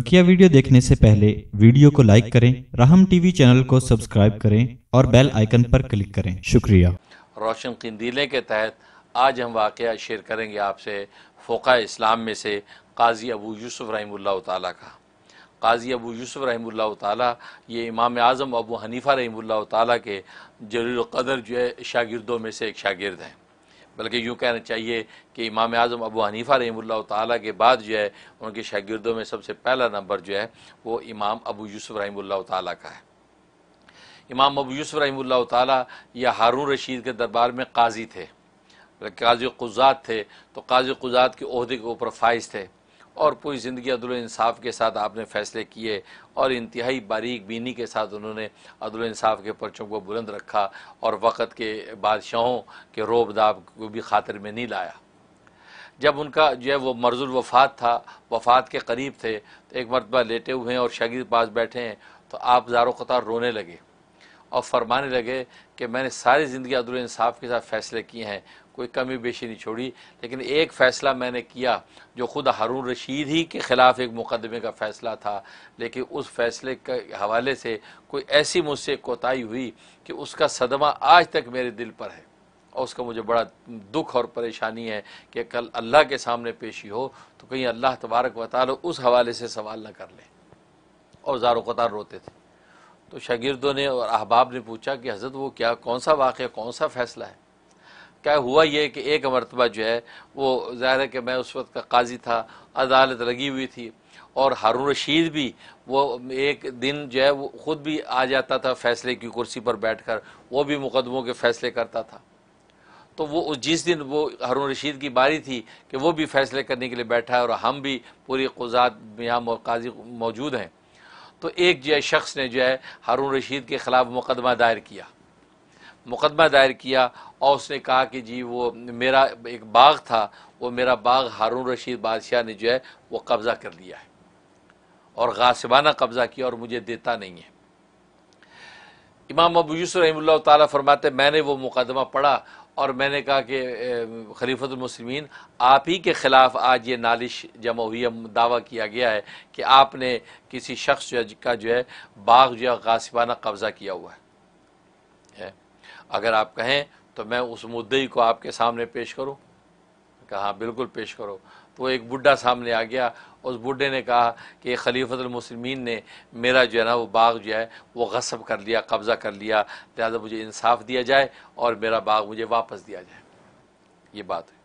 बकिया वीडियो देखने से पहले वीडियो को लाइक करें राहम टीवी चैनल को सब्सक्राइब करें और बेल आइकन पर क्लिक करें शुक्रिया रोशन कंदीले के तहत आज हम वाक़ शेयर करेंगे आपसे फ़ोका इस्लाम में से काजी अबू यूसुफ रही ताला का काजी अबू यूसुफ रहमुल्ला ताला ये इमाम आज़म अबू हनीफ़ा रही ताला के जरूर कदर जो है शागिर्दों में से एक शागिर्द हैं बल्कि यूँ कहना चाहिए कि इमाम आज़म अबू हनीफ़ा रहीमल्ला ताली के बाद जो है उनके शागिर्दों में सबसे पहला नंबर जो है वो इमाम अबू यूसुफ़ रही ताली का है इमाम अबू यूसुफ़ रही ताली या हारून रशीद के दरबार में काजी थे काजी कुजात थे तो काजी कुजात के अहदे के ऊपर फाइज थे और पूरी ज़िंदगी इंसाफ के साथ आपने फ़ैसले किए और इंतहाई बारीक बीनी के साथ उन्होंने इंसाफ के परचों को बुलंद रखा और वक़्त के बादशाहों के रोबदाब को भी खातिर में नहीं लाया जब उनका जो है वो मर्जुल वफात था वफात के करीब थे तो एक मरतबा लेटे हुए हैं और शागिर पास बैठे हैं तो आप ज़ारो क़तार रोने लगे और फरमाने लगे कि मैंने सारी ज़िंदगी इंसाफ के साथ फ़ैसले किए हैं कोई कमी बेशी नहीं छोड़ी लेकिन एक फ़ैसला मैंने किया जो ख़ुद हारून रशीद ही के ख़िलाफ़ एक मुकदमे का फ़ैसला था लेकिन उस फ़ैसले के हवाले से कोई ऐसी मुझसे कोताही हुई कि उसका सदमा आज तक मेरे दिल पर है और उसका मुझे बड़ा दुख और परेशानी है कि कल अल्लाह के सामने पेशी हो तो कहीं अल्लाह तबारक वाल उस हवाले से सवाल न कर लें और ज़ार कतार रोते थे तो शागिर्दों ने और अहबाब ने पूछा कि हज़रत वो क्या कौन सा वाक़ कौन सा फ़ैसला है क्या हुआ ये कि एक मरतबा जो है वो ज़ाहिर है कि मैं उस वक्त का काजी था अदालत लगी हुई थी और हारून रशीद भी वो एक दिन जो है वो ख़ुद भी आ जाता था फैसले की कुर्सी पर बैठ कर वो भी मुकदमों के फैसले करता था तो वो जिस दिन वो हारून रशीद की बारी थी कि वो भी फैसले करने के लिए बैठा है और हम भी पूरी कुजात यहाँ काजी मौजूद हैं तो एक जो है शख्स ने जो है हारून रशीद के ख़िलाफ़ मुकदमा दायर किया मुकदमा दायर किया और उसने कहा कि जी वो मेरा एक बाग था वो मेरा बाग हारून रशीद बादशाह ने जो है वो कब्ज़ा कर लिया है और गासिबाना कब्ज़ा किया और मुझे देता नहीं है इमाम अबू यूसुफ रही ताला फरमाते मैंने वो मुकदमा पढ़ा और मैंने कहा कि खलीफतमसलमिन आप ही के ख़िलाफ़ आज ये नालिश जमा हुई है दावा किया गया है कि आपने किसी शख्स का जो है बाग जो है गासिबाना कब्ज़ा किया हुआ है अगर आप कहें तो मैं उस मुद्दई को आपके सामने पेश करूं कहा हाँ, बिल्कुल पेश करो तो एक बुढ़ा सामने आ गया उस बुढ़े ने कहा कि खलीफतमसलमिन ने मेरा जो है ना वो बाग जो है वो गसब कर लिया कब्ज़ा कर लिया लिहाजा मुझे इंसाफ दिया जाए और मेरा बाग मुझे वापस दिया जाए ये बात है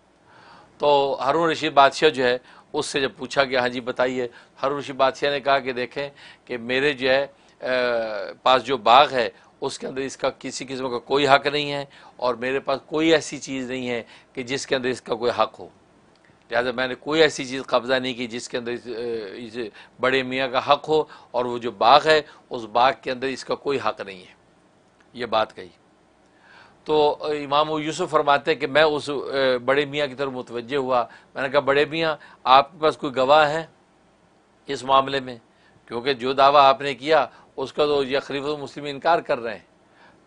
तो हरुण रशीद बादशाह जो है उससे जब पूछा गया हाँ जी बताइए तो हरुण रशीद बादशाह ने कहा कि देखें कि मेरे जो है पास जो बाग है उसके अंदर इसका किसी किस्म का कोई हक नहीं है और मेरे पास कोई ऐसी चीज़ नहीं है कि जिसके अंदर इसका कोई हक हो लिहाजा मैंने कोई ऐसी चीज़ कब्ज़ा नहीं की जिसके अंदर इस, इस बड़े मियाँ का हक हो और वो जो बाग है उस बाग के अंदर इसका कोई हक नहीं है ये बात कही तो इमाम यूसुफ फरमाते हैं कि मैं उस बड़े मियाँ की तरफ मुतवजह हुआ मैंने कहा बड़े मियाँ आपके पास कोई गवाह है इस मामले में क्योंकि जो दावा आपने किया उसका तो यह खलीफ तो मुस्लिम इनकार कर रहे हैं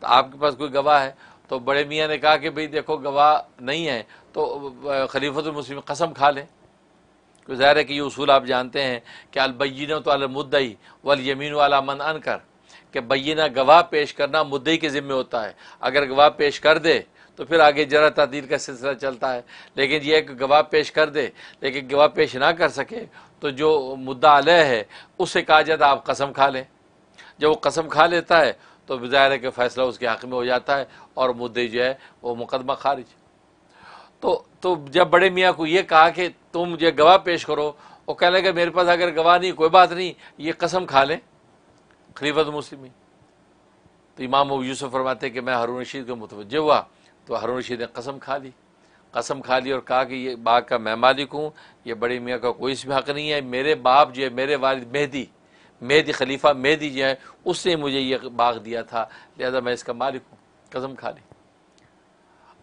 तो आपके पास कोई गवाह है तो बड़े मियाँ ने कहा कि भाई देखो गवाह नहीं है तो खलीफत तो मुस्लिम कसम खा लें तो ज़ाहिर है कि ये उसूल आप जानते हैं कि अलबैन तो अलमुद्दई वल यमीन वाला मन अन कर कि बैना गवाह पेश करना मुद्दई के ज़िम्मे होता है अगर गवाह पेश कर दे तो फिर आगे जरा तदील का सिलसिला चलता है लेकिन यह गवाह पेश कर दे लेकिन गवाह पेश ना कर सके तो जो मुद्दा अलह है उसे कहा जाता आप कसम खा लें जब वो कसम खा लेता है तो ज़ाहिर है कि फ़ैसला उसके हक़ में हो जाता है और मुद्दे जो है वो मुकदमा खारिज तो तो जब बड़े मियाँ को ये कहा कि तुम मुझे गवाह पेश करो वो कह लगे मेरे पास अगर गवाह नहीं कोई बात नहीं ये कसम खा लें खलीफत मुस्लिम तो इमाम यूसुफ फरमाते कि मैं हारून रशीद को मुतवजह हुआ तो हारून रशीद ने कसम खा ली कसम खा ली और कहा कि ये बाग का मैं मालिक हूँ ये बड़े मियाँ का कोई इसमें हक़ नहीं है मेरे बाप जो है मेरे वालिद मेहदी मेहदी खलीफा मेहदी जो है उसने मुझे ये बाग दिया था लिहाजा मैं इसका मालिक हूँ कसम खा ली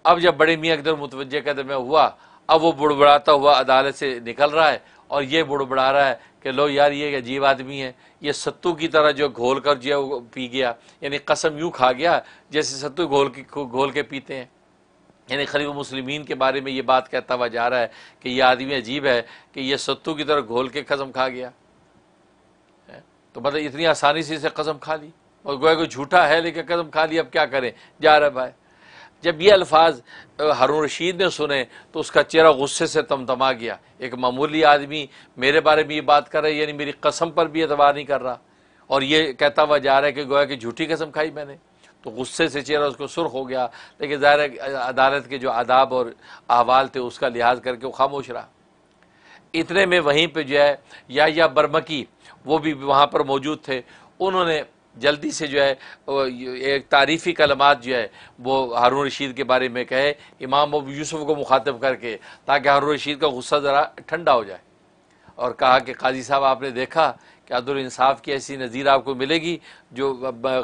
अब जब बड़े मियाँ अकदर मुतवजह कदर में हुआ अब वो बुड़बड़ाता हुआ अदालत से निकल रहा है और ये बुड़बड़ा रहा है कि लो यार ये अजीब आदमी है ये सत्तू की तरह जो घोल कर जो वो पी गया यानी कसम यूँ खा गया जैसे सत्तू घोल के घोल के पीते हैं यानी खलीफ मुसलमिन के बारे में ये बात कहता हुआ जा रहा है कि यह आदमी अजीब है कि यह सत्तू की तरह घोल के कसम खा गया तो मतलब इतनी आसानी से इसे कसम खा ली और गोया को झूठा है लेकिन कसम खा ली अब क्या करें जा रहा भाई जब ये अल्फाज हारून रशीद ने सुने तो उसका चेहरा गुस्से से तमतमा गया एक मामूली आदमी मेरे बारे में ये बात कर रहा है यानी मेरी कसम पर भी एतबार नहीं कर रहा और ये कहता हुआ जा रहा है कि गोया की झूठी कसम खाई मैंने तो गुस्से से चेहरा उसको सुर्ख हो गया लेकिन ज़ाहिर अदालत के जो आदाब और अहवाल थे उसका लिहाज करके वो खामोश रहा इतने में वहीं पर जो है या, या बरमकी वो भी वहाँ पर मौजूद थे उन्होंने जल्दी से जो है एक तारीफ़ी कलमात जो है वो हारून रशीद के बारे में कहे इमाम अब यूसुफ को मुखातब करके ताकि हारून रशीद का गुस्सा ज़रा ठंडा हो जाए और कहा कि काजी साहब आपने देखा कि अदल की ऐसी नज़ीर आपको मिलेगी जो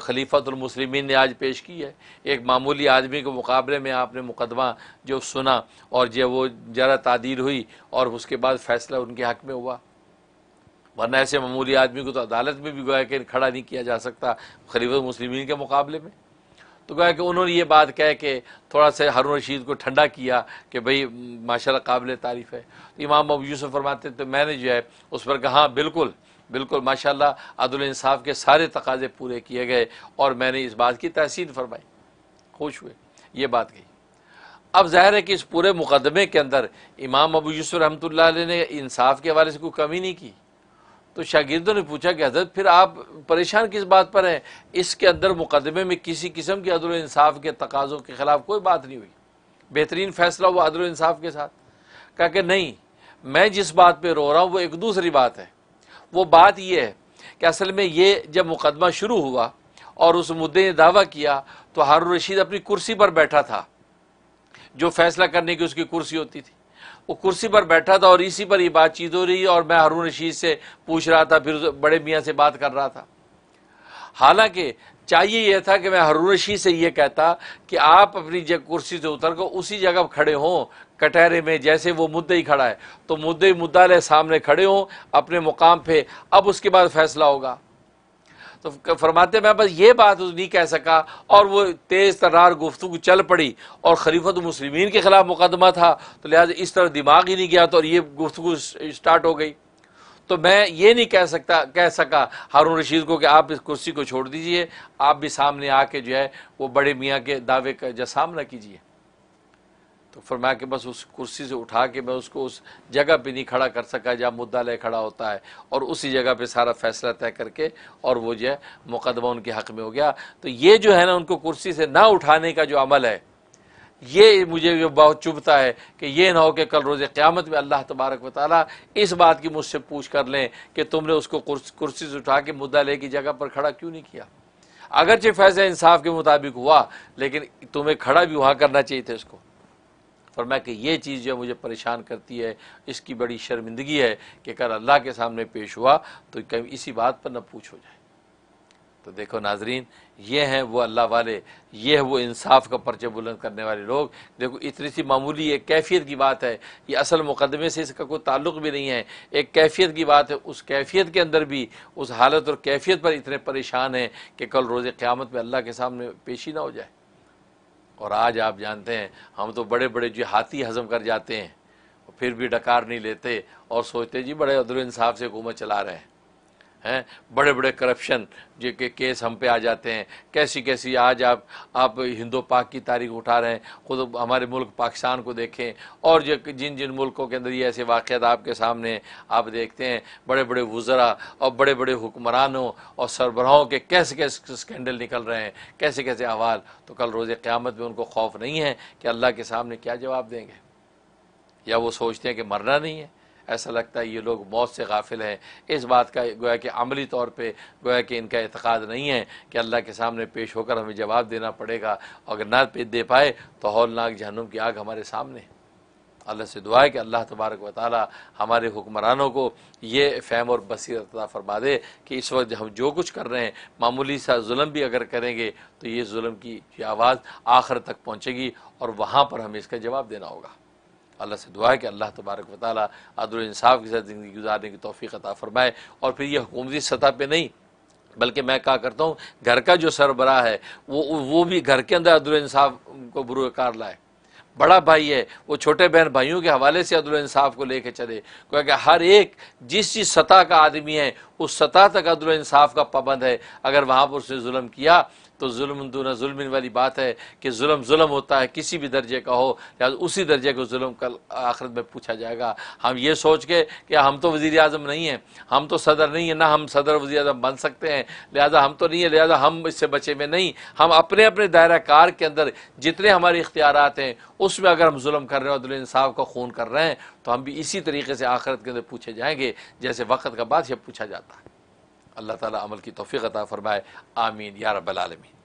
खलीफतमसलिमिन ने आज पेश की है एक मामूली आदमी के मुकाबले में आपने मुकदमा जो सुना और जो वो जरा तादीर हुई और उसके बाद फ़ैसला उनके हक़ में हुआ वरना ऐसे मामूली आदमी को तो अदालत में भी गोया कि खड़ा नहीं किया जा सकता खलीफ मुस्लिम के मुकाबले में तो गोया कि उन्होंने ये बात कह के थोड़ा सा हारून रशीद को ठंडा किया कि भाई माशा काबिल तारीफ़ है तो इमाम अब यूसुफ फरमाते तो मैंने जो है उस पर कहा बिल्कुल बिल्कुल माशा अदुलसाफ के सारे तकाजे पूरे किए गए और मैंने इस बात की तहसीन फरमाई खुश हुए ये बात कही अब जाहिर है कि इस पूरे मुकदमे के अंदर इमाम अबू यूसुफ रहमत ने इंसाफ के हवाले से कोई कमी नहीं की तो शागिर्दों ने पूछा कि हजरत फिर आप परेशान किस बात पर हैं इसके अंदर मुकदमे में किसी किस्म के अदल इंसाफ के तकाज़ों के ख़िलाफ़ कोई बात नहीं हुई बेहतरीन फ़ैसला हुआ अदल इंसाफ के साथ कहा कि नहीं मैं जिस बात पर रो रहा हूँ वो एक दूसरी बात है वो बात यह है कि असल में ये जब मुकदमा शुरू हुआ और उस मुद्दे ने दावा किया तो हारू रशीद अपनी कुर्सी पर बैठा था जो फैसला करने की उसकी कुर्सी होती थी वो कुर्सी पर बैठा था और इसी पर ये बातचीत हो रही और मैं हारून रशीद से पूछ रहा था फिर बड़े मियाँ से बात कर रहा था हालांकि चाहिए यह था कि मैं हरून रशीद से यह कहता कि आप अपनी कुर्सी से उतर कर उसी जगह खड़े हों कटहरे में जैसे वो मुद्दे ही खड़ा है तो मुद्दे मुद्दा सामने खड़े हों अपने मुकाम पे अब उसके बाद फैसला होगा तो फरमाते मैं बस ये बात नहीं कह सका और वो तेज़ तरार गुफ्तु चल पड़ी और खलीफत मुसलिमीन के ख़िलाफ़ मुकदमा था तो लिहाजा इस तरह दिमाग ही नहीं गया तो और ये गुफ्तु स्टार्ट हो गई तो मैं ये नहीं कह सकता कह सका हारून रशीद को कि आप इस कुर्सी को छोड़ दीजिए आप भी सामने आके जो है वो बड़े मियाँ के दावे का जो सामना कीजिए तो फरमाया कि बस उस कुर्सी से उठा के मैं उसको उस जगह पे नहीं खड़ा कर सका जहाँ मुद्दा ले खड़ा होता है और उसी जगह पे सारा फैसला तय करके और वो जो है मुकदमा उनके हक़ में हो गया तो ये जो है ना उनको कुर्सी से ना उठाने का जो अमल है ये मुझे ये बहुत चुभता है कि ये ना हो कि कल रोज़ क़्यामत में अल्लाह तबारक वाली इस बात की मुझसे पूछ कर लें कि तुमने उसको कुर्सी से उठा के मुद्दा ले की जगह पर खड़ा क्यों नहीं किया अगरचे फैसला इंसाफ के मुताबिक हुआ लेकिन तुम्हें खड़ा भी वहाँ करना चाहिए था उसको मैं कि ये चीज़ जो मुझे परेशान करती है इसकी बड़ी शर्मिंदगी है कि अगर अल्लाह के सामने पेश हुआ तो कहीं इसी बात पर ना पूछ हो जाए तो देखो नाजरीन ये हैं वो अल्लाह वाले ये है वो इंसाफ का पर्चे बुलंद करने वाले लोग देखो इतनी सी मामूली एक कैफियत की बात है ये असल मुकदमे से इसका कोई ताल्लुक भी नहीं है एक कैफियत की बात है उस कैफियत के अंदर भी उस हालत और कैफियत पर इतने परेशान हैं कि कल रोज़ क़्यामत में अल्लाह के सामने पेशी ना हो जाए और आज आप जानते हैं हम तो बड़े बड़े हाथी हजम कर जाते हैं फिर भी डकार नहीं लेते और सोचते जी बड़े अदर इंसाफ से हुकूमत चला रहे हैं हैं बड़े बड़े करप्शन जो के केस हम पे आ जाते हैं कैसी कैसी आज आप आप हिंदो पाक की तारीख उठा रहे हैं खुद हमारे मुल्क पाकिस्तान को देखें और जो जिन जिन मुल्कों के अंदर ये ऐसे वाक़ आपके सामने आप देखते हैं बड़े बड़े वज़रा और बड़े बड़े हुक्मरानों और सरबराहों के कैसे कैसे स्कैंडल निकल रहे हैं कैसे कैसे अहवाल तो कल रोज़ क़्यामत में उनको खौफ नहीं है कि अल्लाह के सामने क्या जवाब देंगे या वो सोचते हैं कि मरना नहीं है ऐसा लगता है ये लोग मौत से गाफिल हैं इस बात का गोया कि अमली तौर पर गोया कि इनका एतक़ाद नहीं है कि अल्लाह के सामने पेश होकर हमें जवाब देना पड़ेगा अगर ना पे दे पाए तो हौलनाक जहनुम की आग हमारे सामने है अल्लाह से दुआ है कि अल्लाह तबारक व ताली हमारे हुक्मरानों को ये फैम और बसीरत फरमा दे कि इस वक्त हम जो कुछ कर रहे हैं मामूली सा जुल्म भी अगर करेंगे तो ये जुल्म की आवाज़ आखिर तक पहुँचेगी और वहाँ पर हमें इसका जवाब देना होगा अल्लाह से दुआ है कि अल्लाह तबारक वाली अदल इंसाफ के साथ ज़िंदगी गुजारने की तोफ़ी अता फ़रमाए और फिर यह हुकूमती सतह पर नहीं बल्कि मैं कहा करता हूँ घर का जो सरबरा है वो वो भी घर के अंदर अदल इंसाफ को बुरकार लाए बड़ा भाई है वो छोटे बहन भाइयों के हवाले से अदल इंसाफ को लेके चले क्योंकि हर एक जिस जिस सतह का आदमी है उस सतह तक अदल इंसाफ का पाबंद है अगर वहाँ पर उसने जुल्म किया तो जुल्म दूना जुल्मिन वाली बात है कि जुल्म जुल्म होता है किसी भी दर्जे का हो या उसी दर्जे को जुल्म कल आखिरत में पूछा जाएगा हम ये सोच के कि हम तो वज़ी अजम नहीं हैं हम तो सदर नहीं है ना हम सदर वज़ी अजम बन सकते हैं लिहाजा हम तो नहीं है लिहाजा हम इससे बचे में नहीं हम अपने अपने दायरा कार के अंदर जितने हमारे इख्तियार हैं उसमें अगर हम जुल्म कर रहे हैं और का खून कर रहे हैं तो हम भी इसी तरीके से आखिरत के अंदर पूछे जाएंगे जैसे वक़्त का बादशाह पूछा जाता है अल्लाह ताला अमल की तोफ़ी अता फ़रमाए आमीन या रबालमीन